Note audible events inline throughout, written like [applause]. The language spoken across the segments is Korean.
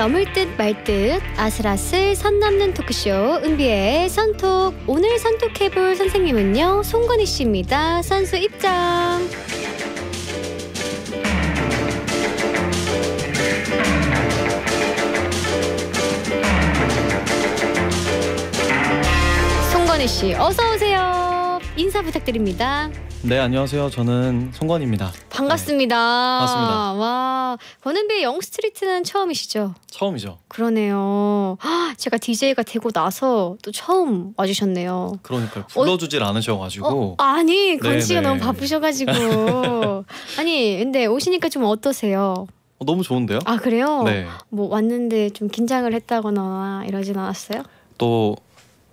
넘을 듯 말듯 듯 아슬아슬 선 넘는 토크쇼 은비의 선톡 오늘 선톡해볼 선생님은요 송건희 씨입니다 선수 입장 송건희 씨 어서 오세요. 인사 부탁드립니다. 네, 안녕하세요. 저는 송건입니다. 반갑습니다. 네, 반갑습니다. 와, 권은비의 영스트리트는 처음이시죠? 처음이죠. 그러네요. 헉, 제가 DJ가 되고 나서 또 처음 와주셨네요. 그러니까 불러주질 어, 않으셔가지고. 어, 아니, 건 네, 씨가 네. 너무 바쁘셔가지고. [laughs] 아니, 근데 오시니까 좀 어떠세요? 어, 너무 좋은데요? 아, 그래요? 네. 뭐 왔는데 좀 긴장을 했다거나 이러진 않았어요? 또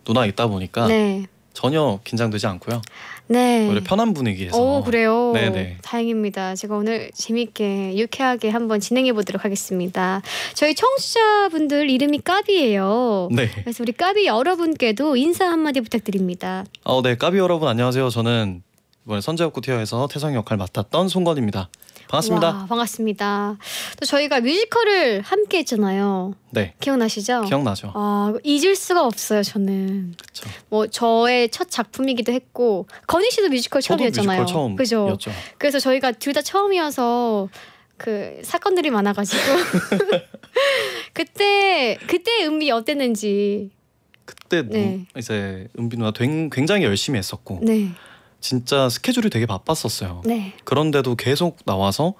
누나 있다 보니까 네. 전혀 긴장되지 않고요. 네. 오히려 편한 분위기에서. 오 그래요. 네네. 다행입니다. 제가 오늘 재밌게 유쾌하게 한번 진행해 보도록 하겠습니다. 저희 청취자분들 이름이 까비예요. 네. 그래서 우리 까비 여러분께도 인사 한마디 부탁드립니다. 어, 네. 까비 여러분 안녕하세요. 저는 이번에 선제역구 티어에서 태성 역할 맡았던 송건입니다. 반갑습니다. 와, 반갑습니다. 또 저희가 뮤지컬을 함께 했잖아요. 네. 기억나시죠? 기억나죠. 아, 잊을 수가 없어요, 저는. 그쵸. 뭐 저의 첫 작품이기도 했고 건희 씨도 뮤지컬 처음이었잖아요. 뮤지컬 처음 그죠? 그래서 저희가 둘 다 처음이어서 그 사건들이 많아 가지고 [laughs] 그때 그때 음이 어땠는지 그때 네. 음, 이제 은비 누나 굉장히 열심히 했었고 네. 진짜 스케줄이 되게 바빴었어요. 네. 그런데도 계속 나와서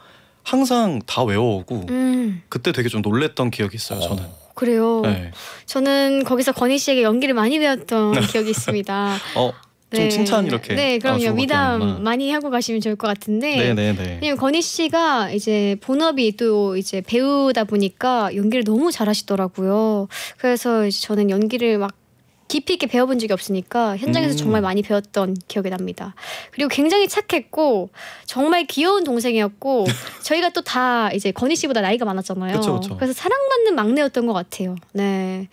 항상 다 외워오고 음. 그때 되게 좀 놀랬던 기억이 있어요. 어. 저는. 그래요. 네. 저는 거기서 건희 씨에게 연기를 많이 배웠던 [laughs] 기억이 있습니다. 어. 네. 좀 칭찬 이렇게. 네, 아, 그럼요. 아, 미담 많이 하고 가시면 좋을 것 같은데. 네네네. 네, 네. 왜냐면 건희 씨가 이제 본업이 또 이제 배우다 보니까 연기를 너무 잘하시더라고요. 그래서 저는 연기를 막 깊이 있게 배워본 적이 없으니까 현장에서 음. 정말 많이 배웠던 기억이 납니다. 그리고 굉장히 착했고 정말 귀여운 동생이었고 [laughs] 저희가 또 다 이제 건희 씨보다 나이가 많았잖아요. 그쵸, 그쵸. 그래서 사랑받는 막내였던 것 같아요. 네.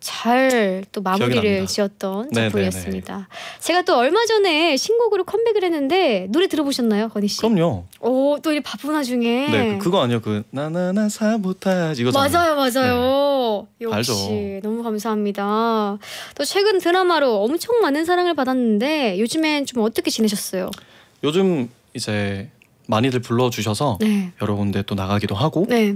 잘또 마무리를 지었던 네, 네, 작품이었습니다. 네네네. 제가 또 얼마 전에 신곡으로 컴백을 했는데 노래 들어보셨나요, 건희 씨? 그럼요. 오, 또 이 바쁜 와중에. 네, 그, 그거 아니요, 그 나나나 사보타지 이거. 맞아요, 맞아요. 네. 역시 알죠. 너무 감사합니다. 또 최근 드라마로 엄청 많은 사랑을 받았는데 요즘엔 좀 어떻게 지내셨어요? 요즘 이제 많이들 불러주셔서 네. 여러 군데 또 나가기도 하고 네.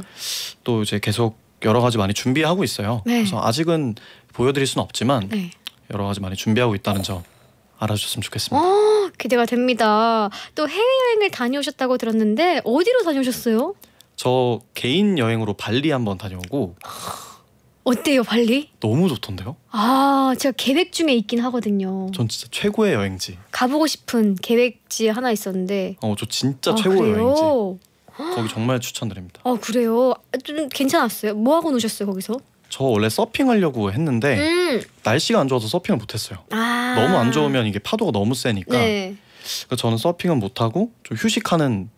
또 이제 계속 여러 가지 많이 준비하고 있어요. 네. 그래서 아직은 보여드릴 수는 없지만 네. 여러 가지 많이 준비하고 있다는 점 알아주셨으면 좋겠습니다. 어, 기대가 됩니다. 또 해외여행을 다녀오셨다고 들었는데 어디로 다녀오셨어요? 저 개인 여행으로 발리 한번 다녀오고 어때요 발리? 너무 좋던데요? 아 제가 계획 중에 있긴 하거든요. 전 진짜 최고의 여행지. 가보고 싶은 계획지 하나 있었는데. 어저 진짜 아, 최고의 그래요? 여행지. 거기 정말 추천드립니다. 어, 아 그래요? 좀 괜찮았어요? 뭐 하고 노셨어요 거기서? 저 원래 서핑하려고 했는데 음. 날씨가 안 좋아서 서핑을 못했어요. 아. 너무 안 좋으면 이게 파도가 너무 세니까 네. 그 저는 서핑은 못하고 좀 휴식하는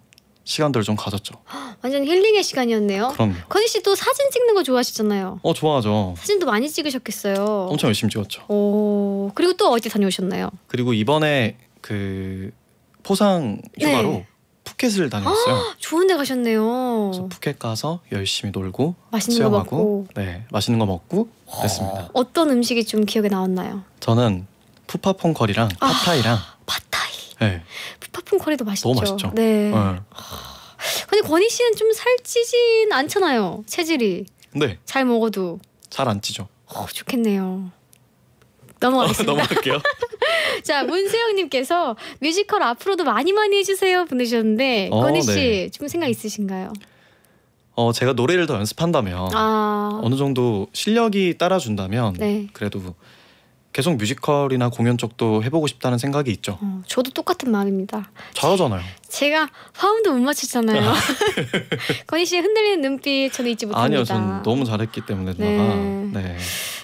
시간들을 좀 가졌죠. [gasps] 완전 힐링의 시간이었네요. 그럼요. 건희 씨또 사진 찍는 거 좋아하시잖아요. 어 좋아하죠. 사진도 많이 찍으셨겠어요. 엄청 열심히 찍었죠. 오 그리고 또 어디 다녀오셨나요? 그리고 이번에 그 포상 휴가로 네. 푸켓을 다녔어요. 아, 좋은 데 가셨네요. 푸켓 가서 열심히 놀고 맛있는 수영하고, 거 먹고 네, 맛있는 거 먹고 그랬습니다. 어, 어떤 음식이 좀 기억에 남았나요? 저는 푸파퐁 커리랑 아, 파타이랑 파타이. 네. 푸파퐁 커리도 맛있죠. 너무 맛있죠. 네. 네. 아, 근데 권희 씨는 좀 살찌진 않잖아요. 체질이. 네. 잘 먹어도. 잘 안 찌죠. 어, 좋겠네요. 넘어가겠습니다. [laughs] 넘어갈게요. [laughs] 자, 문세영님께서 뮤지컬 앞으로도 많이 많이 해주세요 보내셨는데 어, 건희 씨 지금 네. 생각 있으신가요? 어 제가 노래를 더 연습한다면 아... 어느 정도 실력이 따라준다면 네. 그래도 계속 뮤지컬이나 공연 쪽도 해보고 싶다는 생각이 있죠. 어, 저도 똑같은 마음입니다. 잘하잖아요. 제가 화음도 못 맞췄잖아요. 네. [laughs] 건희 씨의 흔들리는 눈빛 저는 잊지 못합니다. 아니요, 전 너무 잘했기 때문에 누나가. 네. 네.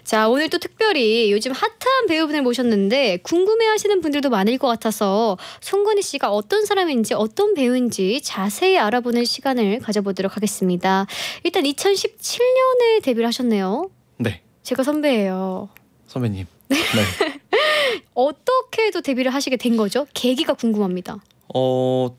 자, 오늘 또 특별히 요즘 핫한 배우분을 모셨는데 궁금해하시는 분들도 많을 것 같아서 송건희 씨가 어떤 사람인지 어떤 배우인지 자세히 알아보는 시간을 가져보도록 하겠습니다. 일단 2017년에 데뷔를 하셨네요. 네. 제가 선배예요. 선배님. 네. 네. [laughs] 어떻게 도 데뷔를 하시게 된 거죠? 계기가 궁금합니다. 어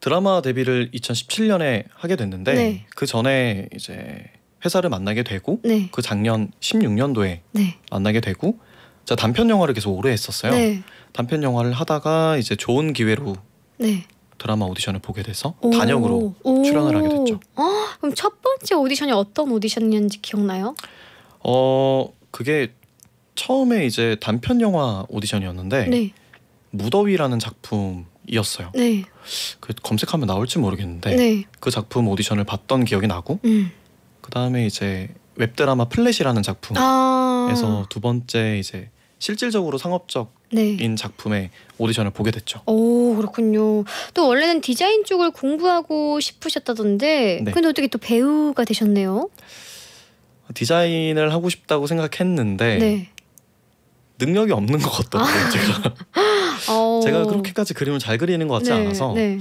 드라마 데뷔를 2017년에 하게 됐는데 네. 그 전에 이제 회사를 만나게 되고 네. 그 작년 16년도에 네. 만나게 되고 자 단편 영화를 계속 오래 했었어요. 네. 단편 영화를 하다가 이제 좋은 기회로 네. 드라마 오디션을 보게 돼서 오. 단역으로 오. 출연을 하게 됐죠. 어, 그럼 첫 번째 오디션이 어떤 오디션이었는지 기억나요? 어 그게 처음에 이제 단편 영화 오디션이었는데 네. 무더위라는 작품 이었어요. 네. 그 검색하면 나올지 모르겠는데 네. 그 작품 오디션을 봤던 기억이 나고 음. 그 다음에 이제 웹드라마 플랫이라는 작품에서 아~ 두 번째 이제 실질적으로 상업적인 네. 작품의 오디션을 보게 됐죠. 오 그렇군요. 또 원래는 디자인 쪽을 공부하고 싶으셨다던데, 네. 근데 어떻게 또 배우가 되셨네요? 디자인을 하고 싶다고 생각했는데 네. 능력이 없는 것 같더라고요. 아~ 제가 [laughs] 어. 제가 그렇게까지 그림을 잘 그리는 것 같지 네, 않아서 네.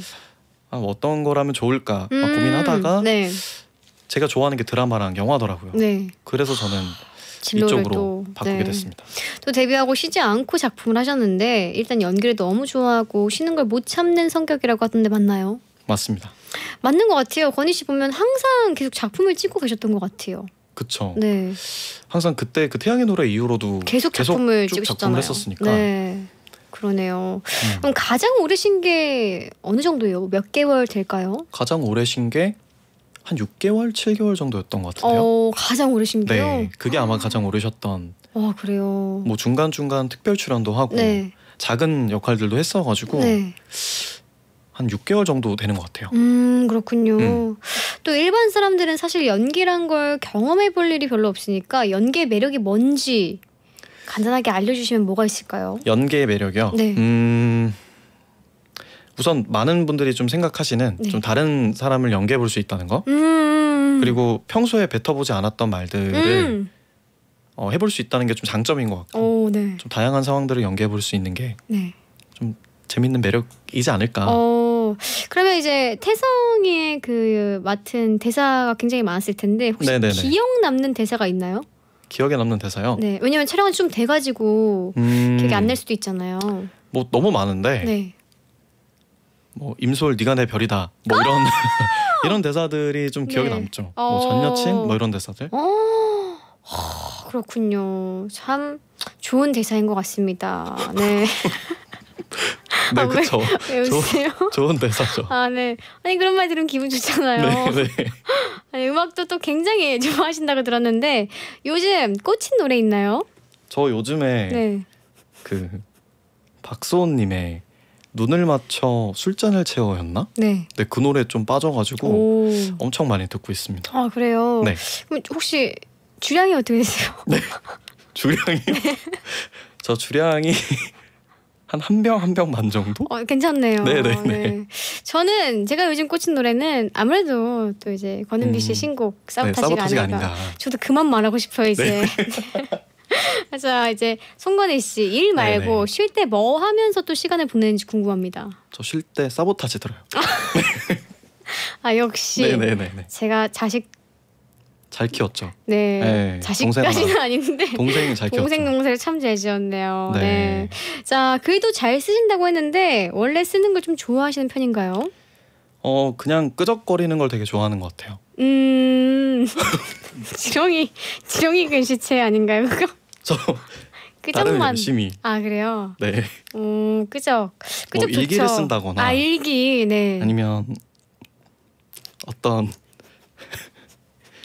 아, 어떤 거라면 좋을까 음~ 고민하다가. 네. 제가 좋아하는 게 드라마랑 영화더라고요. 네. 그래서 저는 [sighs] 이쪽으로 또, 바꾸게 네. 됐습니다. 또 데뷔하고 쉬지 않고 작품을 하셨는데 일단 연기를 너무 좋아하고 쉬는 걸 못 참는 성격이라고 하던데 맞나요? 맞습니다. 맞는 것 같아요. 권희 씨 보면 항상 계속 작품을 찍고 계셨던 것 같아요. 그쵸. 네. 항상 그때 그 태양의 노래 이후로도 계속 작품을 계속 찍으셨잖아요. 했었으니까. 네. 그러네요. 음. 그럼 가장 오래 쉰게 어느 정도예요? 몇 개월 될까요? 가장 오래 쉰게 한 6개월, 7개월 정도였던 것 같은데요. 어, 가장 오르신게요? 네, 그게 아마 아. 가장 오르셨던. 아 그래요. 뭐 중간 중간 특별 출연도 하고 네. 작은 역할들도 했어가지고 네. 한 6개월 정도 되는 것 같아요. 음 그렇군요. 음. 또 일반 사람들은 사실 연기란 걸 경험해 볼 일이 별로 없으니까 연기의 매력이 뭔지 간단하게 알려주시면 뭐가 있을까요? 연기의 매력이요. 네. 음... 우선 많은 분들이 좀 생각하시는 네. 좀 다른 사람을 연계해볼 수 있다는 거 음, 음, 음. 그리고 평소에 뱉어보지 않았던 말들을 음. 어, 해볼 수 있다는 게 좀 장점인 것 같고 오, 네. 좀 다양한 상황들을 연계해볼 수 있는 게좀 네. 재밌는 매력이지 않을까. 어, 그러면 이제 태성의그 맡은 대사가 굉장히 많았을 텐데 혹시 네네네. 기억 남는 대사가 있나요? 기억에 남는 대사요? 네, 왜냐면 촬영은 좀 돼가지고 음... 되게 안낼 수도 있잖아요. 뭐 너무 많은데 네. 뭐 임솔 네가 내 별이다 뭐 이런 [laughs] [laughs] 이런 대사들이 좀 네. 기억에 네. 남죠. 뭐 어. 전여친 뭐 이런 대사들. 어. 하, 그렇군요. 참 좋은 대사인 것 같습니다. 네. [laughs] 네, 그렇죠. 좋은 대사죠. 아, 네. 아니 그런 말 들으면 기분 좋잖아요. 네, 네. 아니, 음악도 또 굉장히 좋아하신다고 들었는데 요즘 꽂힌 노래 있나요? 저 요즘에 네. 그 박소원님의 눈을 맞춰 술잔을 채워였나? 네. 네, 그 노래 좀 빠져가지고 오. 엄청 많이 듣고 있습니다. 아 그래요? 네. 혹시 주량이 어떻게 되세요? [laughs] 네. 주량이요? 네. [laughs] 저 주량이 [laughs] 한 한 병 한 병 반 정도? 어, 괜찮네요. 네네네. 네, 네. 네. 저는 제가 요즘 꽂힌 노래는 아무래도 또 이제 권은비 씨 음. 신곡 네, 사보타지가 네, 아닌가. 저도 그만 말하고 싶어요 이제. [laughs] 그래 이제 송건희 씨 일 말고 쉴 때 뭐 하면서 또 시간을 보내는지 궁금합니다. 저 쉴 때 사보타지 들어요. 아, [laughs] 아 역시 네네네. 제가 자식 잘 키웠죠. 네, 네. 자식까지는 아닌데 동생이 잘 키웠죠. 동생 농사를 참잘 지었네요. 네. 네. 자 글도 잘 쓰신다고 했는데 원래 쓰는 걸 좀 좋아하시는 편인가요? 어 그냥 끄적거리는 걸 되게 좋아하는 것 같아요. 음 [laughs] 지렁이 지렁이 근시체 아닌가요 그거? 그 나름 점만. 열심히. 아 그래요. 네. 음 그죠. 그죠 뭐 일기를 쓴다거나. 아 일기. 네. 아니면 어떤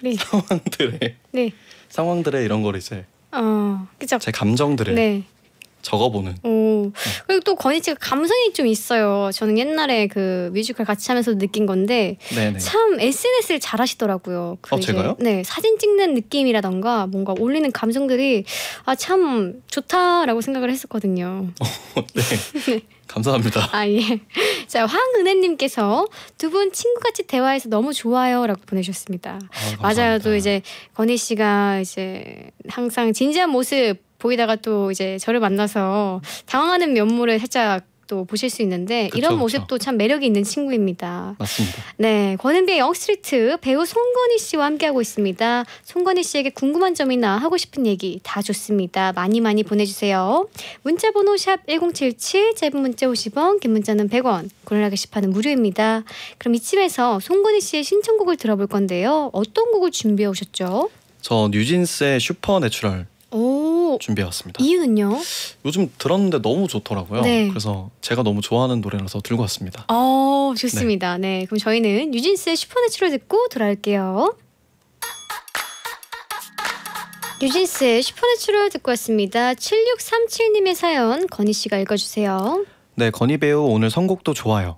네. [laughs] 상황들의 네. 상황들의 이런 걸 이제. 어 그죠. 제 감정들의. 네. 적어보는. 오. 그리고 또 건희 씨가 감성이 좀 있어요. 저는 옛날에 그 뮤지컬 같이 하면서 느낀 건데 네네. 참 SNS를 잘 하시더라고요. 그 어, 제가요? 네, 사진 찍는 느낌이라던가 뭔가 올리는 감성들이 아, 참 좋다라고 생각을 했었거든요. 어, 네. [laughs] 감사합니다. 아 예. 자 황은혜님께서 두 분 친구같이 대화해서 너무 좋아요라고 보내셨습니다 아, 맞아요. 또 이제 건희 씨가 이제 항상 진지한 모습 보이다가 또 이제 저를 만나서 당황하는 면모를 살짝 또 보실 수 있는데 그쵸, 이런 모습도 참 매력이 있는 친구입니다. 맞습니다. 네, 권은비의 영스트리트 배우 송건희 씨와 함께하고 있습니다. 송건희 씨에게 궁금한 점이나 하고 싶은 얘기 다 좋습니다. 많이 많이 보내주세요. 문자번호 샵 #1077 짧은 문자 50원, 긴 문자는 100원. 고릴라 게시판은 무료입니다. 그럼 이쯤에서 송건희 씨의 신청곡을 들어볼 건데요. 어떤 곡을 준비해 오셨죠? 저 뉴진스의 슈퍼내추럴 오, 준비해왔습니다. 이유는요? 요즘 들었는데 너무 좋더라고요. 네. 그래서 제가 너무 좋아하는 노래라서 들고 왔습니다. 어, 좋습니다. 네. 네. 그럼 저희는 뉴진스의 슈퍼내추럴 듣고 돌아올게요. 뉴진스의 슈퍼내추럴 듣고 왔습니다. 7637님의 사연 건희 씨가 읽어주세요. 네, 건희 배우 오늘 선곡도 좋아요.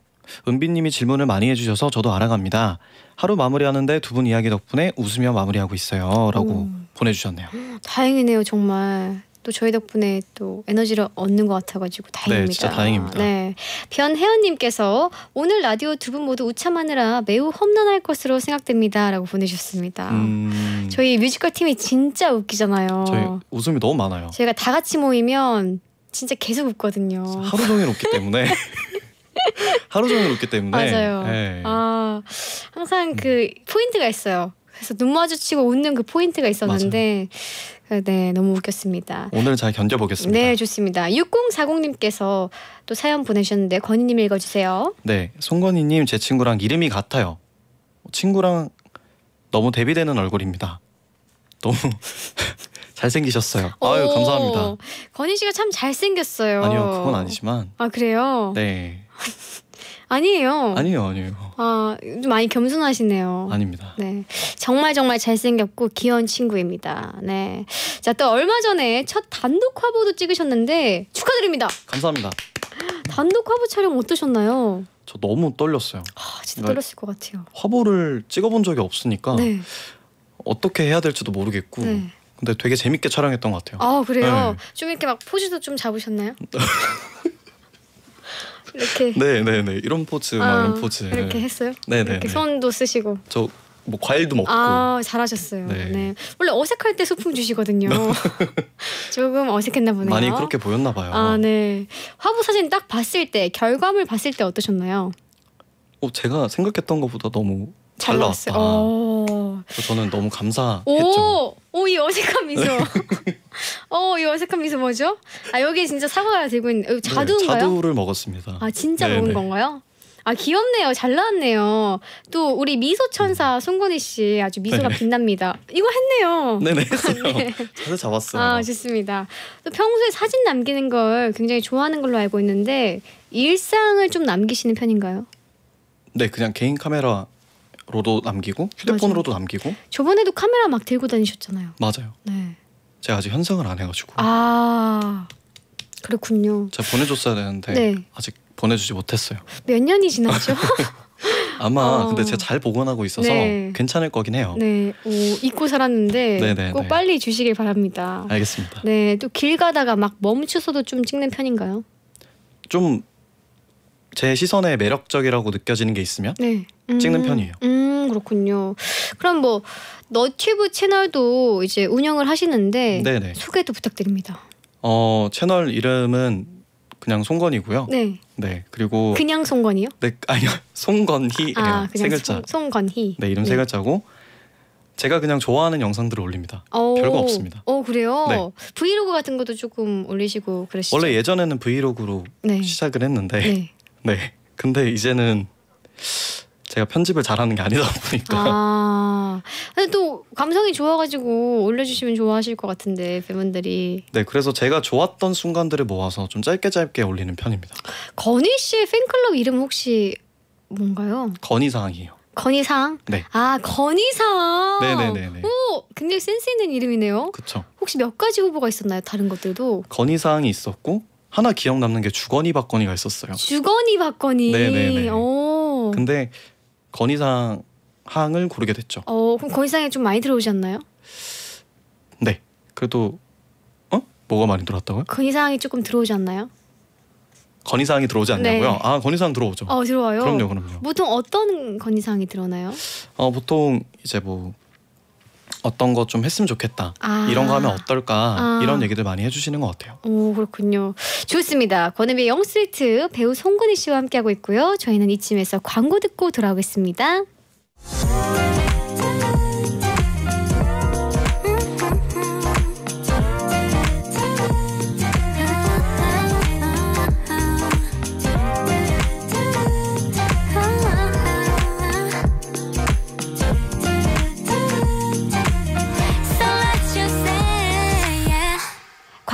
은빈님이 질문을 많이 해주셔서 저도 알아갑니다. 하루 마무리하는데 두 분 이야기 덕분에 웃으며 마무리하고 있어요.라고 음. 보내주셨네요. 다행이네요, 정말. 또 저희 덕분에 또 에너지를 얻는 것 같아가지고 네, 다행입니다. 네, 진짜 다행입니다. 네, 변혜연님께서 오늘 라디오 두 분 모두 우참하느라 매우 험난할 것으로 생각됩니다라고 보내셨습니다 음... 저희 뮤지컬 팀이 진짜 웃기잖아요. 저희 웃음이 너무 많아요. 저희가 다 같이 모이면 진짜 계속 웃거든요. 하루 종일 웃기 때문에. [laughs] [laughs] 하루 종일 웃기 때문에 맞아요. 네. 아 항상 그 포인트가 있어요. 그래서 눈 마주치고 웃는 그 포인트가 있었는데 맞아요. 네 너무 웃겼습니다. 오늘 잘 견뎌보겠습니다. 네 좋습니다. 6040님께서 또 사연 보내셨는데 건희님 읽어주세요. 네 송건희님 제 친구랑 이름이 같아요. 친구랑 너무 대비되는 얼굴입니다. 너무 [laughs] 잘생기셨어요. 아유 감사합니다. 건희 씨가 참 잘생겼어요. 아니요 그건 아니지만. 아 그래요? 네. 아니에요. 아니에요, 아니에요. 아, 많이 겸손하시네요. 아닙니다. 네. 정말 정말 잘생겼고 귀여운 친구입니다. 네. 자, 또 얼마 전에 첫 단독 화보도 찍으셨는데 축하드립니다. 감사합니다. 단독 화보 촬영 어떠셨나요? 저 너무 떨렸어요. 아, 진짜 그러니까 떨렸을 것 같아요. 화보를 찍어본 적이 없으니까 네. 어떻게 해야 될지도 모르겠고 네. 근데 되게 재밌게 촬영했던 것 같아요. 아 그래요? 네. 좀 이렇게 막 포즈도 좀 잡으셨나요? [laughs] 이렇게. 네네네 네, 네, 이런 포즈 아, 이런 포즈. 이렇게 했어요? 네네. 이 네. 손도 쓰시고. 저 뭐 과일도 먹고. 아 잘하셨어요. 네. 네. 원래 어색할 때 소품 주시거든요. 네. [laughs] 조금 어색했나 보네요. 많이 그렇게 보였나 봐요. 아 네. 화보 사진 딱 봤을 때 결과물 봤을 때 어떠셨나요? 어 제가 생각했던 것보다 너무 잘, 잘 나왔다. 어. 저는 너무 감사했죠. 오이 어색한 미소. [laughs] 어이 어색한 미소 뭐죠? 아 여기 진짜 사과가 들고 있는 네, 자두인가요? 네, 자두를 먹었습니다. 아 진짜 네네. 먹은 네. 건가요? 아 귀엽네요. 잘 나왔네요. 또 우리 미소 천사 음. 송건희 씨 아주 미소가 네 빛납니다. 이거 했네요. 네네 했 네. 네 [laughs] 잡았어요. 아 좋습니다. 또 평소에 사진 남기는 걸 굉장히 좋아하는 걸로 알고 있는데 일상을 좀 남기시는 편인가요? 네 그냥 개인 카메라 로도 남기고 휴대폰으로도 맞아요. 남기고 저번에도 카메라 막 들고 다니셨잖아요. 맞아요. 네. 제가 아직 현상을 안 해가지고. 아 그렇군요. 제가 보내줬어야 되는데 네. 아직 보내주지 못했어요. 몇 년이 지났죠? [laughs] 아마 어. 근데 제가 잘 복원하고 있어서 네. 괜찮을 거긴 해요. 네, 오, 잊고 살았는데 네네, 네, 꼭 네. 빨리 주시길 바랍니다. 알겠습니다. 네, 또 길 가다가 막 멈추서도 좀 찍는 편인가요? 좀제 시선에 매력적이라고 느껴지는 게 있으면 네. 음. 찍는 편이에요. 음 그렇군요. 그럼 뭐 너튜브 채널도 이제 운영을 하시는데 네네. 소개도 부탁드립니다. 어 채널 이름은 그냥 송건이고요. 네. 네 그리고 그냥 송건이요? 네 아니요 [laughs] 송건희예요. 아, 네, 세 글자. 송, 건희 네, 이름 네. 세 글자고 제가 그냥 좋아하는 영상들을 올립니다. 오, 어. 별거 없습니다. 어 그래요? 네. 브이로그 같은 것도 조금 올리시고 그러시죠? 원래 예전에는 브이로그로 네. 시작을 했는데 네. 네. 근데 이제는 제가 편집을 잘하는 게 아니다 보니까. 아, 근데 또 감성이 좋아가지고 올려주시면 좋아하실 것 같은데 팬분들이. 네, 그래서 제가 좋았던 순간들을 모아서 좀 짧게 짧게 올리는 편입니다. 건희 씨의 팬클럽 이름 혹시 뭔가요? 건희상이에요. 건희상? 네. 아 건희상. 네네네. 오, 굉장히 센스 있는 이름이네요. 그렇죠. 혹시 몇 가지 후보가 있었나요? 다른 것들도? 건희상이 있었고 하나 기억 남는 게주건니박건니가 있었어요. 주거니 받거니. 네네네. 오. 근데 건의상 항을 고르게 됐죠. 어, 그럼 건의상에 좀 많이 들어오셨나요? 네. 그래도 어? 뭐가 많이 들어왔다고요? 건의상이 조금 들어오지 나요건의사이 들어오지 않냐고요? 네. 아건의사 들어오죠. 어 들어와요. 그럼요, 그럼요. 보통 어떤 건의사이 들어나요? 어 보통 이제 뭐 어떤 거 좀 했으면 좋겠다. 아. 이런 거 하면 어떨까? 아. 이런 얘기들 많이 해주시는 것 같아요. 오 그렇군요. 좋습니다. 권은비의 영스트리트 배우 송근희 씨와 함께하고 있고요. 저희는 이쯤에서 광고 듣고 돌아오겠습니다.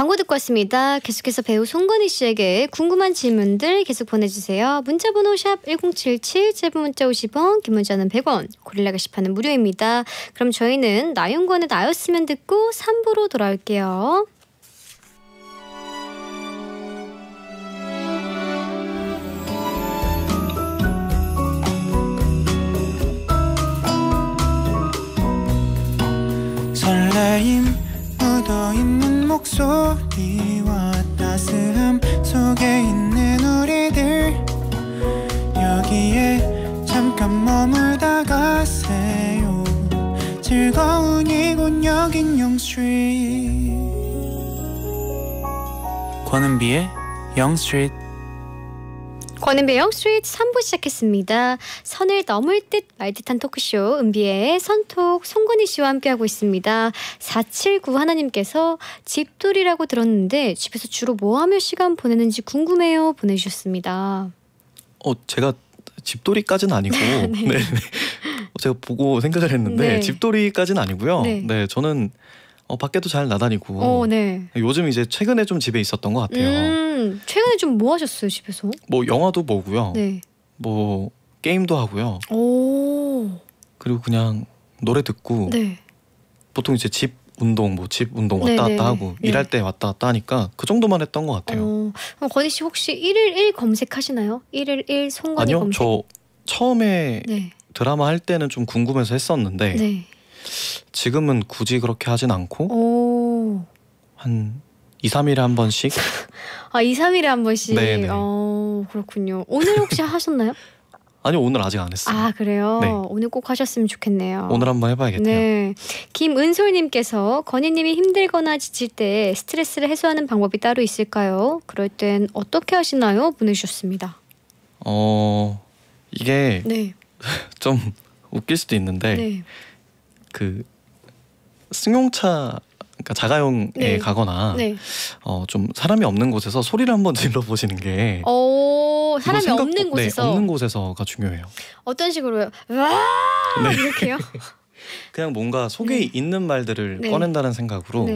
광고 듣고 왔습니다. 계속해서 배우 송건희 씨에게 궁금한 질문들 계속 보내주세요. 문자번호 샵 1077, 짧은 문자 50원, 긴 문자는 100원, 고릴라 게시판은 무료입니다. 그럼 저희는 나윤권의 나였으면 듣고 3부로 돌아올게요. 설레임 묻어있는 목소리와 따스함 속에 있는 우리들 여기에 잠깐 머물다가 세요 즐거운 이곳 여긴 영스트리트 권은비의 영스트리트 권은배영 스위레트 3부 시작했습니다. 선을 넘을 듯 말 듯한 토크쇼 은비의 선톡 송건희 씨와 함께하고 있습니다. 479 하나님께서 집돌이라고 들었는데 집에서 주로 뭐하며 시간 보내는지 궁금해요 보내주셨습니다. 어 제가 집돌이까지는 아니고 [laughs] 네. 네. 네. 어, 제가 보고 생각을 했는데 네. 집돌이까지는 아니고요. 네, 네 저는 어, 밖에도 잘 나다니고. 어, 네. 요즘 이제 최근에 좀 집에 있었던 것 같아요. 음, 최근에 좀 뭐 하셨어요 집에서? 뭐 영화도 보고요. 네. 뭐 게임도 하고요. 오. 그리고 그냥 노래 듣고. 네. 보통 이제 집 운동 뭐 집 운동 왔다 네네. 갔다 네, 하고 네. 일할 때 왔다 갔다 하니까 그 정도만 했던 것 같아요. 어, 그럼 희씨 혹시 1일1 검색하시나요? 1일1 송건희 아니요, 검색? 아니요, 저 처음에 네. 드라마 할 때는 좀 궁금해서 했었는데. 네. 지금은 굳이 그렇게 하진 않고 오. 한 2, 3일에 한 번씩. [laughs] 아, 2, 3일에 한 번씩. 네, 어, 그렇군요. 오늘 혹시 하셨나요? [laughs] 아니 오늘 아직 안 했어요. 아 그래요? 네. 오늘 꼭 하셨으면 좋겠네요. 오늘 한번 해봐야겠네요. 네. 김은솔님께서 건희님이 힘들거나 지칠 때 스트레스를 해소하는 방법이 따로 있을까요? 그럴 땐 어떻게 하시나요? 보내주셨습니다. 어 이게 네. [laughs] 좀 웃길 수도 있는데 네. 그 승용차 그러니까 자가용에 네. 가거나 네. 어, 좀 사람이 없는 곳에서 소리를 한번 [laughs] 질러 보시는 게 오, 사람이 생각, 없는 네, 곳에서 없는 곳에서가 중요해요. 어떤 식으로요? 와 네. 이렇게요? [laughs] 그냥 뭔가 속에 네. 있는 말들을 꺼낸다는 생각으로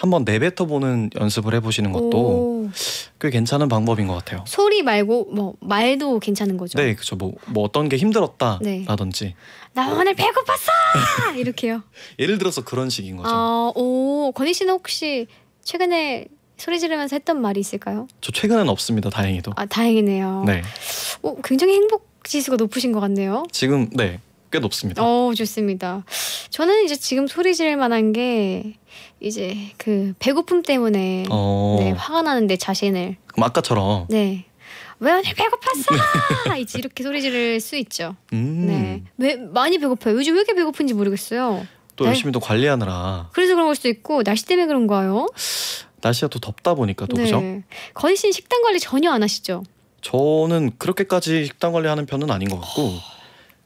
한번 내뱉어 보는 연습을 해보시는 것도 오. 꽤 괜찮은 방법인 것 같아요. 소리 말고 뭐 말도 괜찮은 거죠. 네, 그렇죠. 뭐, 뭐 어떤 게 힘들었다라든지 네. 나 오늘 배고팠어 [laughs] 이렇게요. 예를 들어서 그런 식인 거죠. 아, 오 건희 씨는 혹시 최근에 소리 지르면서 했던 말이 있을까요? 저 최근은 없습니다. 다행히도. 아 다행이네요. 네. 오, 어, 굉장히 행복 지수가 높으신 것 같네요. 지금 네. 꽤 높습니다. 어 좋습니다. 저는 이제 지금 소리 지를 만한 게 이제 그 배고픔 때문에 어. 네, 화가 나는데 자신을 그럼 아까처럼 네. 왜 오늘 배고팠어? [laughs] 이제 이렇게 소리 지를 수 있죠. 음. 네. 왜 많이 배고파요. 요즘 왜 이렇게 배고픈지 모르겠어요. 또 열심히 또 관리하느라. 그래서 그런 걸 수도 있고 날씨 때문에 그런가요? 날씨가 또 덥다 보니까 또 네. 그죠? 건희 씨는 식단 관리 전혀 안 하시죠? 저는 그렇게까지 식단 관리하는 편은 아닌 것 같고 어.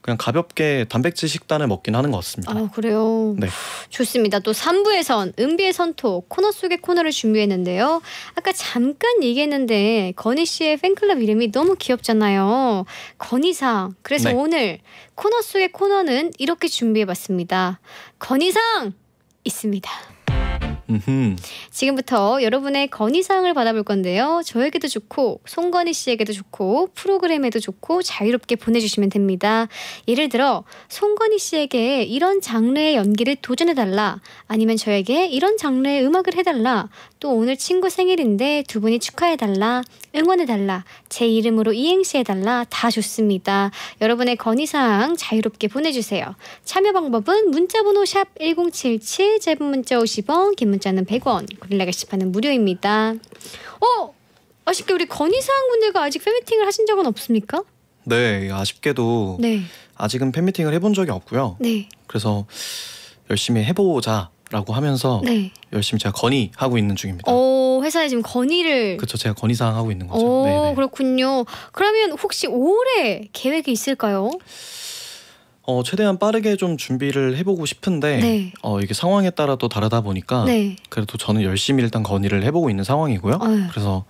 그냥 가볍게 단백질 식단을 먹긴 하는 것 같습니다. 아 그래요. 네. 좋습니다. 또 3부에선 은비의 선톡 코너 속의 코너를 준비했는데요. 아까 잠깐 얘기했는데 건희 씨의 팬클럽 이름이 너무 귀엽잖아요. 건희상. 그래서 네. 오늘 코너 속의 코너는 이렇게 준비해봤습니다. 건희상 있습니다. 지금부터 여러분의 건의사항을 받아볼 건데요. 저에게도 좋고 송건희 씨에게도 좋고 프로그램에도 좋고 자유롭게 보내주시면 됩니다. 예를 들어 송건희 씨에게 이런 장르의 연기를 도전해달라 아니면 저에게 이런 장르의 음악을 해달라 또 오늘 친구 생일인데 두 분이 축하해달라, 응원해달라, 제 이름으로 이행시해달라 다 좋습니다. 여러분의 건의사항 자유롭게 보내주세요. 참여 방법은 문자번호 샵 1077, 짧은 문자 50원, 긴 문자는 100원, 고릴라 게시판은 무료입니다. 어! 아쉽게 우리 건의사항 분들과 아직 팬미팅을 하신 적은 없습니까? 네, 아쉽게도 네. 아직은 팬미팅을 해본 적이 없고요. 네. 그래서 열심히 해보자 라고 하면서 네. 열심히 제가 건의하고 있는 중입니다. 오, 어, 회사에 지금 건의를 그렇죠. 제가 건의 사항 하고 있는 거죠. 오, 어, 네네. 그렇군요. 그러면 혹시 올해 계획이 있을까요? 어, 최대한 빠르게 좀 준비를 해보고 싶은데 네. 어, 이게 상황에 따라 또 다르다 보니까 네. 그래도 저는 열심히 일단 건의를 해보고 있는 상황이고요. 어휴. 그래서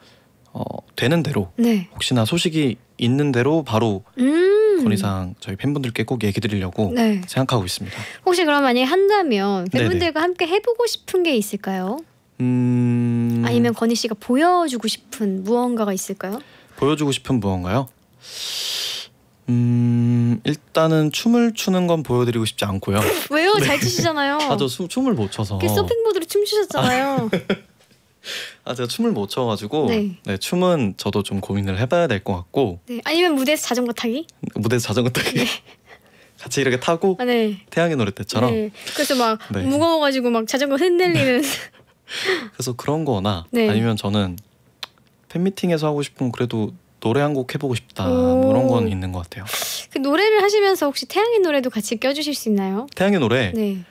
어, 되는 대로 네. 혹시나 소식이 있는 대로 바로 음 음. 더 이상 저희 팬분들께 꼭 얘기 드리려고 네. 생각하고 있습니다. 혹시 그럼 만약에 한다면 팬분들과 네네. 함께 해보고 싶은 게 있을까요? 음... 아니면 건희 씨가 보여주고 싶은 무언가가 있을까요? 보여주고 싶은 무언가요? 음 일단은 춤을 추는 건 보여드리고 싶지 않고요. [laughs] 왜요? 네. 잘 추시잖아요. 아 저 춤을 못 춰서. 서핑보드로 춤 추셨잖아요. 아. 네. 아 제가 춤을 못 춰가지고 네. 네, 춤은 저도 좀 고민을 해봐야 될 것 같고 네 아니면 무대에서 자전거 타기? 무대에서 자전거 타기 네. [laughs] 같이 이렇게 타고 아, 네. 태양의 노래 때처럼 네. 그래서 막 네. 무거워가지고 막 자전거 흔들리는 네. [laughs] 그래서 그런 거나 네. 아니면 저는 팬미팅에서 하고 싶은 그래도 노래 한 곡 해보고 싶다 뭐 그런 건 있는 것 같아요 그 노래를 하시면서 혹시 태양의 노래도 같이 껴주실 수 있나요? 태양의 노래? 네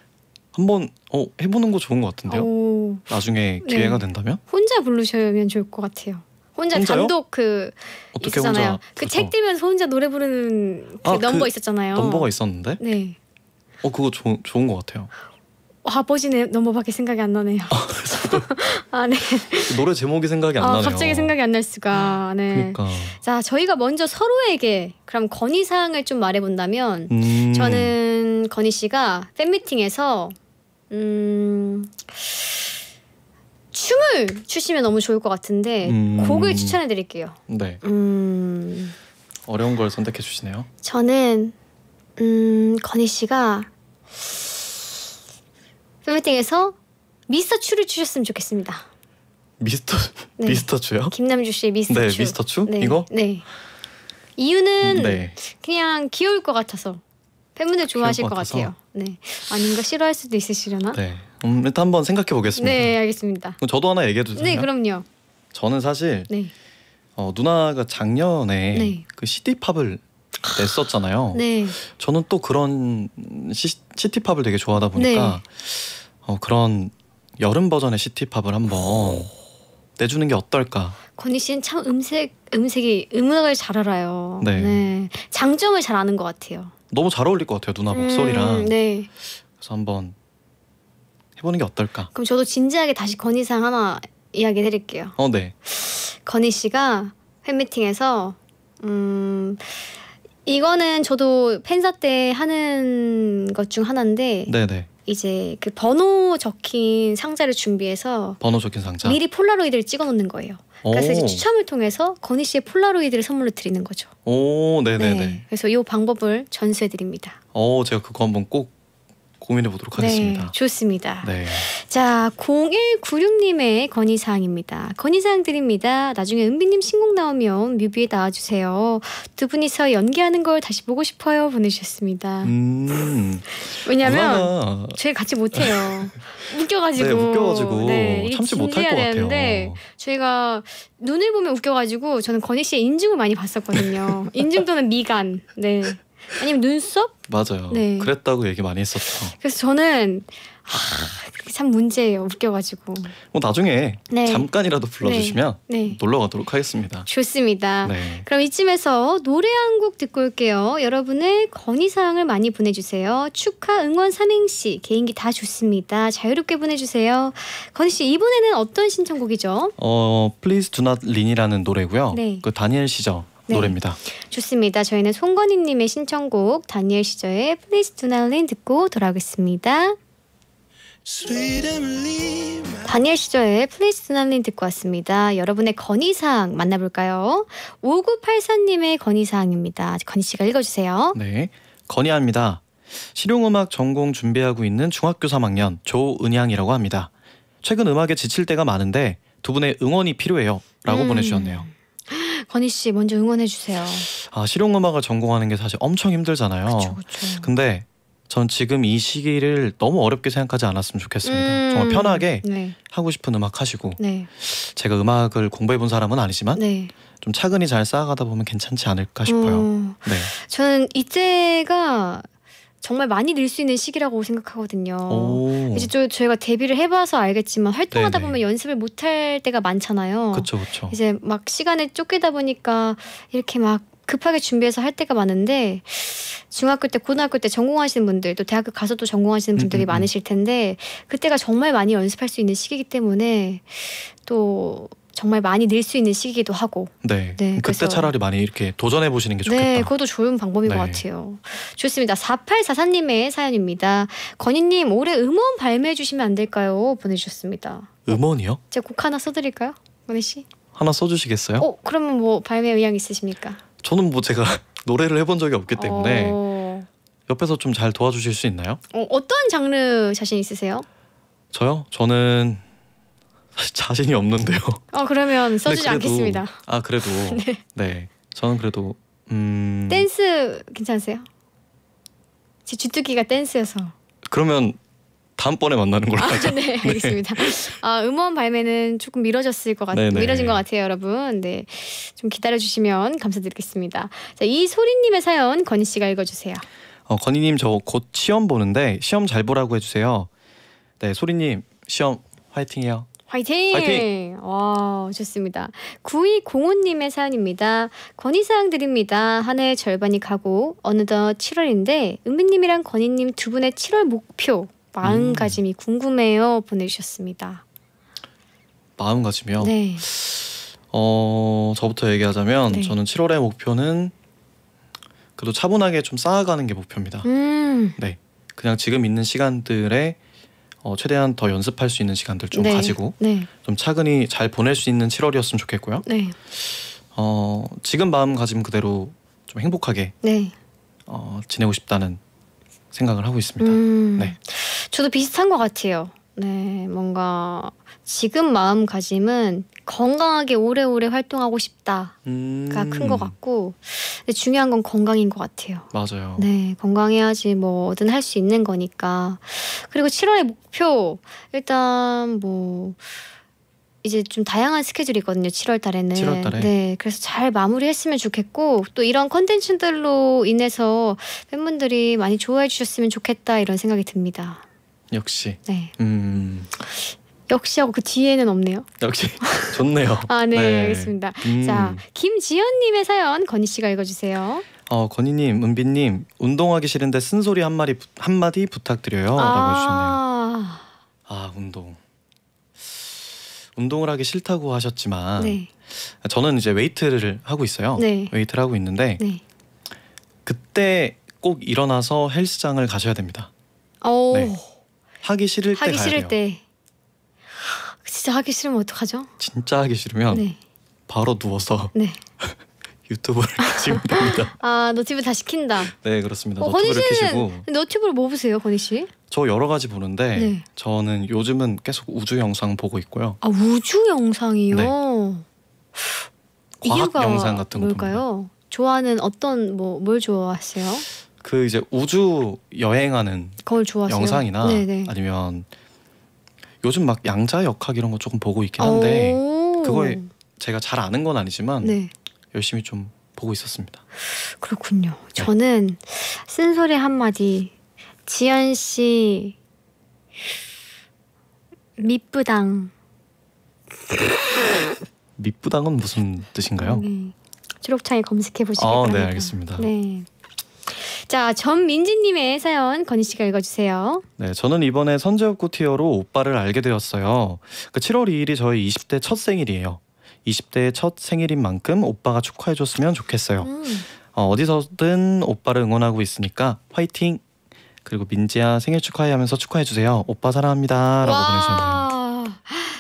한번 어, 해보는 거 좋은 것 같은데요. 오. 어. 나중에 네. 기회가 네. 된다면 혼자 부르시면 좋을 것 같아요. 혼자 혼자요? 단독 그 어떻게 있잖아요 그책 들면서 혼자 노래 부르는 그 아, 넘버 그 있었잖아요. 넘버가 있었는데. 네. 어 그거 좋 좋은 것 같아요. 아, 아버지네 넘버밖에 생각이 안 나네요. 아, [laughs] 아, 네. 노래 제목이 생각이 안 아, 나네요. 갑자기 생각이 안 날 수가. 네. 그러니까. 자, 저희가 먼저 서로에게 그럼 건의 사항을 좀 말해 본다면 음. 저는 건희 씨가 팬미팅에서 음, 춤을 추시면 너무 좋을 것 같은데 음... 곡을 추천해 드릴게요. 네. 음... 어려운 걸 선택해 주시네요. 저는 음 건희 씨가 팬미팅에서 미스터 추를 추셨으면 좋겠습니다. 미스터 [laughs] 네. 미스터 추요? 김남주 씨의 미스터 네, 추. 미스터 추? 네. 이거? 네. 이유는 음, 네. 그냥 귀여울 것 같아서 팬분들 좋아하실 것, 것 같아요. 네, 아닌가 싫어할 수도 있으시려나? 네, 음, 일단 한번 생각해 보겠습니다. 네, 알겠습니다. 그럼 저도 하나 얘기해도 네, 되나요? 네, 그럼요. 저는 사실 네. 어, 누나가 작년에 네. 그 시티 팝을 냈었잖아요. 아, 네. 저는 또 그런 시, 시티 팝을 되게 좋아하다 보니까 네. 어, 그런 여름 버전의 시티 팝을 한번 내주는 게 어떨까? 권희 씨는 참 음색 음색이 음악을 잘 알아요. 네. 네. 장점을 잘 아는 것 같아요. 너무 잘 어울릴 것 같아요 누나 음, 목소리랑. 음, 네. 그래서 한번 해보는 게 어떨까. 그럼 저도 진지하게 다시 건희상 하나 이야기 드릴게요. 어, 네. 건희 씨가 팬미팅에서 음. 이거는 저도 팬사 때 하는 것 중 하나인데 네네. 네. 이제 그 번호 적힌 상자를 준비해서 번호 적힌 상자 미리 폴라로이드를 찍어 놓는 거예요. 그래서 그러니까 이제 추첨을 통해서 건희 씨의 폴라로이드를 선물로 드리는 거죠. 오, 네네네. 네, 그래서 이 방법을 전수해 드립니다. 어, 제가 그거 한번 꼭 고민해 보도록 네, 하겠습니다. 네, 좋습니다. 네. 자, 0196님의 건의사항입니다. 건의사항 드립니다. 나중에 은비님 신곡 나오면 뮤비에 나와주세요. 두 분이서 연기하는 걸 다시 보고 싶어요. 보내주셨습니다. 음, 왜냐면 저희 같이 못해요. [laughs] 웃겨가지고. 네, 웃겨가지고. 네, 참지 못할 것 되는데 같아요. 저희가 눈을 보면 웃겨가지고 저는 건희 씨의 인중을 많이 봤었거든요. [laughs] 인중 또는 미간. 네. 아니면 눈썹? 맞아요. 네. 그랬다고 얘기 많이 했었죠. 그래서 저는 아, 참 문제예요. 웃겨가지고. 뭐 나중에 네. 잠깐이라도 불러주시면 네. 네. 놀러 가도록 하겠습니다. 좋습니다. 네. 그럼 이쯤에서 노래 한 곡 듣고 올게요. 여러분의 건의사항을 많이 보내주세요. 축하, 응원, 삼행시, 개인기 다 좋습니다. 자유롭게 보내주세요. 건희 씨 이번에는 어떤 신청곡이죠? 어, Please Do Not Lean이라는 노래고요. 네. 그 다니엘 시저 네. 노래입니다. 좋습니다. 저희는 송건희님의 신청곡 다니엘 시저의 Please Do Not r a n 듣고 돌아오겠습니다. 다니엘 시저의 플레이스 드나님 듣고 왔습니다. 여러분의 건의사항 만나볼까요? 5984님의 건의사항입니다. 건희씨가 읽어주세요. 네, 건의합니다. 실용음악 전공 준비하고 있는 중학교 3학년 조은양이라고 합니다. 최근 음악에 지칠 때가 많은데 두 분의 응원이 필요해요. 라고 음. 보내주셨네요. 건희 씨 먼저 응원해 주세요. 아 실용음악을 전공하는 게 사실 엄청 힘들잖아요. 그쵸, 그 근데 전 지금 이 시기를 너무 어렵게 생각하지 않았으면 좋겠습니다. 음 정말 편하게 네. 하고 싶은 음악 하시고 네. 제가 음악을 공부해 본 사람은 아니지만 네. 좀 차근히 잘 쌓아가다 보면 괜찮지 않을까 싶어요. 어... 네. 저는 이때가 정말 많이 늘 수 있는 시기라고 생각하거든요. 오. 이제 저, 저희가 데뷔를 해봐서 알겠지만 활동하다 네네. 네. 보면 연습을 못할 때가 많잖아요. 그쵸, 그쵸. 이제 막 시간을 쫓기다 보니까 이렇게 막 급하게 준비해서 할 때가 많은데 중학교 때 고등학교 때 전공하시는 분들 또 대학교 가서도 전공하시는 음, 분들이 음, 음, 많으실 텐데 그때가 정말 많이 연습할 수 있는 시기이기 때문에 또 정말 많이 늘 수 있는 시기이기도 하고. 네. 네 그때 그래서. 차라리 많이 이렇게 도전해 보시는 게 네, 좋겠다. 네, 그것도 좋은 방법인 네. 것 같아요. 좋습니다. 4844님의 사연입니다. 건희님 올해 음원 발매해 주시면 안 될까요? 보내주셨습니다. 음원이요? 어, 제가 곡 하나 써드릴까요, 건희 씨? 하나 써주시겠어요? 어, 그러면 뭐 발매 의향 있으십니까? 저는 뭐 제가 [laughs] 노래를 해본 적이 없기 때문에 어... 옆에서 좀 잘 도와주실 수 있나요? 어, 어떤 장르 자신 있으세요? 저요? 저는 [laughs] 자신이 없는데요. 어 그러면 네, 써주지 그래도, 않겠습니다. 아 그래도 [laughs] 네. 네. 저는 그래도 음... 댄스 괜찮으세요? 제 쥐뚜기가 댄스여서. 그러면 다음번에 만나는 걸로 아, 하죠. 아, [laughs] 네, 알겠습니다. 네. 아, 음원 발매는 조금 미뤄졌을 것 같아요. 미뤄진 것 같아요, 여러분. 네, 좀 기다려 주시면 감사드리겠습니다. 자, 이 소리님의 사연 건희 씨가 읽어주세요. 어, 건희님 저 곧 시험 보는데 시험 잘 보라고 해주세요. 네, 소리님 시험 화이팅해요. 화이팅! 화이팅! 와, 좋습니다. 9205님의 사연입니다. 건의사항 드립니다. 한 해의 절반이 가고, 어느덧 7월인데, 은비님이랑 건희님 두 분의 7월 목표, 마음가짐이 음. 궁금해요. 보내주셨습니다. 마음가짐이요? 네. 어, 저부터 얘기하자면, 네. 저는 7월의 목표는, 그래도 차분하게 좀 쌓아가는 게 목표입니다. 음. 네. 그냥 지금 있는 시간들에 어, 최대한 더 연습할 수 있는 시간들 좀 네. 가지고 네. 좀 차근히 잘 보낼 수 있는 7월이었으면 좋겠고요. 네. 어, 지금 마음가짐 그대로 좀 행복하게 네. 어, 지내고 싶다는 생각을 하고 있습니다. 음, 네. 저도 비슷한 것 같아요. 네, 뭔가 지금 마음가짐은 건강하게 오래오래 활동하고 싶다가 음. 큰것 같고 중요한 건 건강인 것 같아요. 맞아요. 네, 건강해야지 뭐 뭐든 할 수 있는 거니까. 그리고 7월의 목표 일단 뭐 이제 좀 다양한 스케줄이 있거든요. 7월 달에는. 7월 달에. 네, 그래서 잘 마무리했으면 좋겠고 또 이런 컨텐츠들로 인해서 팬분들이 많이 좋아해 주셨으면 좋겠다 이런 생각이 듭니다. 역시. 네. 음. 역시하고 그 뒤에는 없네요. 역시 좋네요. [laughs] 아, 네, 네. 알겠습니다. 음. 자, 김지연님의 사연 건희 씨가 읽어주세요. 어, 건희님, 은빈님, 운동하기 싫은데 쓴소리 한 마디 한 마디 부탁드려요.라고 아주셨네요 아, 운동. 운동을 하기 싫다고 하셨지만 네. 저는 이제 웨이트를 하고 있어요. 네. 웨이트를 하고 있는데 네. 그때 꼭 일어나서 헬스장을 가셔야 됩니다. 오. 네. 하기 싫을 하기 때 싫을 때 진짜 하기 싫으면 어떡하죠? 진짜 하기 싫으면 네. 바로 누워서 네. [laughs] 유튜브를 켜시면 됩니다. [laughs] 아 너튜브 다 시킨다. 네 그렇습니다. 어, 너튜브를 켜시고 너튜브를 뭐 보세요, 건희 씨? 저 여러 가지 보는데 네. 저는 요즘은 계속 우주 영상 보고 있고요. 아 우주 영상이요? 네. 과학 영상 같은 뭘까요? 거뭘까 좋아하는 어떤 뭐 뭘 좋아하세요? 그 이제 우주 여행하는 영상이나 네네. 아니면 요즘 막 양자 역학 이런 거 조금 보고 있긴 한데 그걸 제가 잘 아는 건 아니지만 네. 열심히 좀 보고 있었습니다. 그렇군요. 네. 저는 쓴소리 한마디 지연 씨 밑부당 밑부당은 무슨 뜻인가요? 네. 초록창에 검색해 보시기 아, 네, 바랍니다. 네, 알겠습니다. 네. 자, 전민지님의 사연 건희 씨가 읽어주세요. 네, 저는 이번에 선재욱 구티어로 오빠를 알게 되었어요. 그 7월 2일이 저희 20대 첫 생일이에요. 20대의 첫 생일인 만큼 오빠가 축하해줬으면 좋겠어요. 음. 어, 어디서든 오빠를 응원하고 있으니까 화이팅! 그리고 민지야 생일 축하해 하면서 축하해주세요. 오빠 사랑합니다. 라고 보내셨네요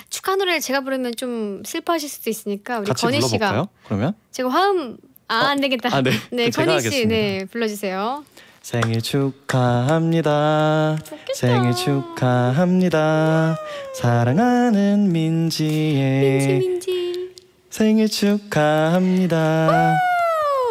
축하 노래 제가 부르면 좀 슬퍼하실 수도 있으니까 우리 건희 씨가 그러면 제가 화음 어, 아, 안 되겠다. 아, 네. [laughs] 네, 제가 씨, 네, 불러주세요. 생일 축하합니다. 좋겠다. 생일 축하합니다. 사랑하는 민지의 민지 민지. 생일 축하합니다.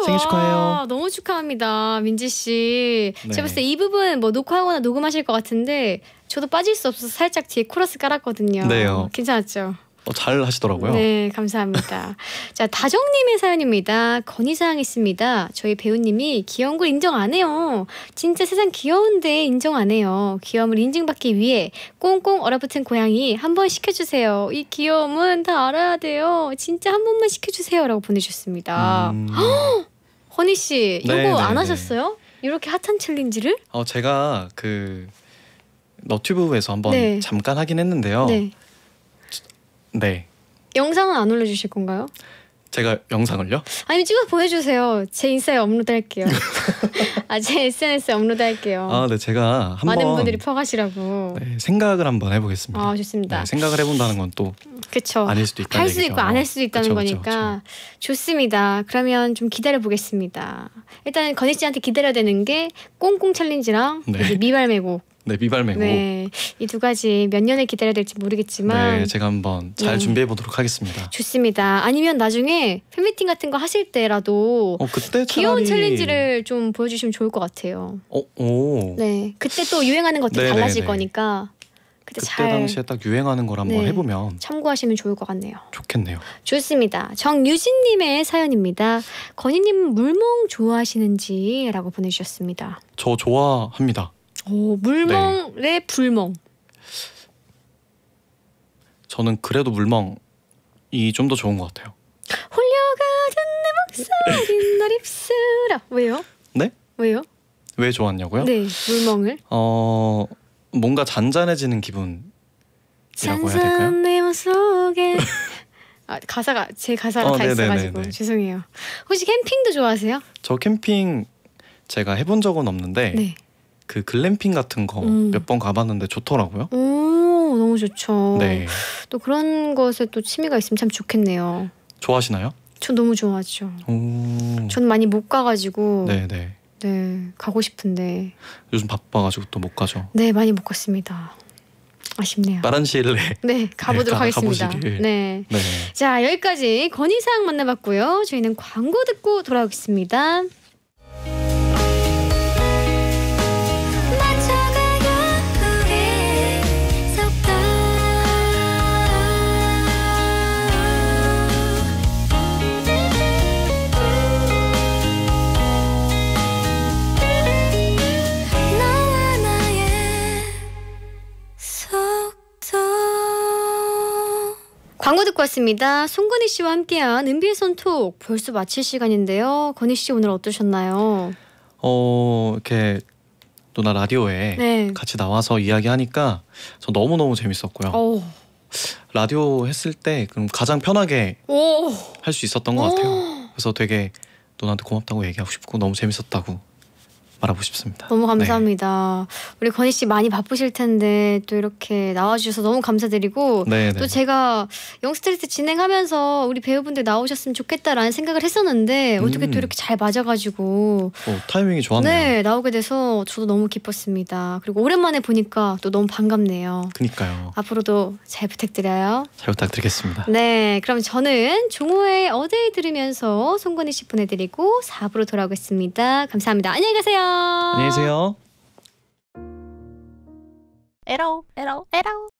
생일 축하해요. 아, 너무 축하합니다, 민지 씨. 네. 제가 봤을 때이 부분 뭐 녹화하거나 녹음하실 것 같은데 저도 빠질 수 없어서 살짝 뒤에 코러스 깔았거든요. 네요. 괜찮았죠? 어, 잘 하시더라고요. 네, 감사합니다. [laughs] 자, 다정님의 사연입니다. 건의사항 있습니다. 저희 배우님이 귀여운 걸 인정 안 해요. 진짜 세상 귀여운데 인정 안 해요. 귀여움을 인증받기 위해 꽁꽁 얼어붙은 고양이 한 번 시켜주세요. 이 귀여움은 다 알아야 돼요. 진짜 한 번만 시켜주세요. 라고 보내주셨습니다. 음... 허니씨, [gasps] 이거 네, 네, 안 네, 하셨어요? 네. 이렇게 핫한 챌린지를? 어, 제가 그 너튜브에서 한번 네. 잠깐 하긴 했는데요. 네. 네. 영상은 안 올려주실 건가요? 제가 영상을요? 아니 찍어 보내주세요. 제 인스타에 업로드할게요. [laughs] 아제 SNS에 업로드할게요. 아네 제가 한번 많은 분들이 퍼가시라고 네, 생각을 한번 해보겠습니다. 아 좋습니다. 네, 생각을 해본다는 건 또 그쵸 아닐 수도 있다. 할수 있고 안 할 수도 있다는 그쵸, 거니까 그쵸, 그쵸. 좋습니다. 그러면 좀 기다려 보겠습니다. 일단 건희 씨한테 기다려야 되는 게 꽁꽁 챌린지랑 네. 미발매곡 네, 비발매고 네, 이두 가지 몇 년을 기다려야 될지 모르겠지만. 네, 제가 한번 잘 네. 준비해 보도록 하겠습니다. 좋습니다. 아니면 나중에 팬미팅 같은 거 하실 때라도 어, 그때 차라리... 귀여운 챌린지를 좀 보여주시면 좋을 것 같아요. 어, 오. 네, 그때 또 유행하는 것들 네네네. 달라질 네. 거니까. 그때, 그때 잘... 당시에 딱 유행하는 걸 한번 네, 해보면 참고하시면 좋을 것 같네요. 좋겠네요. 좋습니다. 정유진님의 사연입니다. 건희님 물멍 좋아하시는지라고 보내주셨습니다. 저 좋아합니다. 오, 어, 물멍 네. 불멍. 저는 그래도 물멍이 좀 더 좋은 것 같아요. 홀려가는 내 목소리 [laughs] 널 입술아 왜요? 네? 왜요? 왜 좋았냐고요? 네, 물멍을. 어, 뭔가 잔잔해지는 기분이라고 해야 될까요? [laughs] 아, 가사가 제 가사가 어, 다 네네네네. 있어가지고 죄송해요. 혹시 캠핑도 좋아하세요? 저 캠핑 제가 해본 적은 없는데 네. 그 글램핑 같은 거 몇번 음. 가봤는데 좋더라고요. 오, 너무 좋죠. 네. 또 그런 것에 또 취미가 있으면 참 좋겠네요. 좋아하시나요? 저 너무 좋아하죠. 오. 저 많이 못 가가지고. 네네. 네. 네, 가고 싶은데. 요즘 바빠가지고 또 못 가죠. 네, 많이 못 갔습니다. 아쉽네요. 빠른 시일 내에 [laughs] 네 가보도록 네, 가, 하겠습니다. 가보시길. 네. 네. 자 여기까지 건의사항 만나봤고요. 저희는 광고 듣고 돌아오겠습니다. 광고 듣고 왔습니다. 송건희 씨와 함께한 은비의 손톱 벌써 마칠 시간인데요. 건희 씨 오늘 어떠셨나요? 어 이렇게 누나 라디오에 네. 같이 나와서 이야기하니까 저 너무 너무 재밌었고요. 오. 라디오 했을 때 그럼 가장 편하게 할 수 있었던 것 같아요. 그래서 되게 누나한테 고맙다고 얘기하고 싶고 너무 재밌었다고 말하고 싶습니다. 너무 감사합니다. 네. 우리 건희 씨 많이 바쁘실 텐데 또 이렇게 나와주셔서 너무 감사드리고 네, 네. 또 제가 영스트리트 진행하면서 우리 배우분들 나오셨으면 좋겠다라는 생각을 했었는데 어떻게 또 음. 이렇게 잘 맞아가지고 오, 어, 타이밍이 좋았네요. 네 나오게 돼서 저도 너무 기뻤습니다. 그리고 오랜만에 보니까 또 너무 반갑네요. 그니까요. 앞으로도 잘 부탁드려요. 잘 부탁드리겠습니다. 네 그럼 저는 종호의 어데이 들으면서 송건희 씨 보내드리고 4부로 돌아오겠습니다. 감사합니다. 안녕히 가세요. 안녕히 계세요. 에러 에러 에러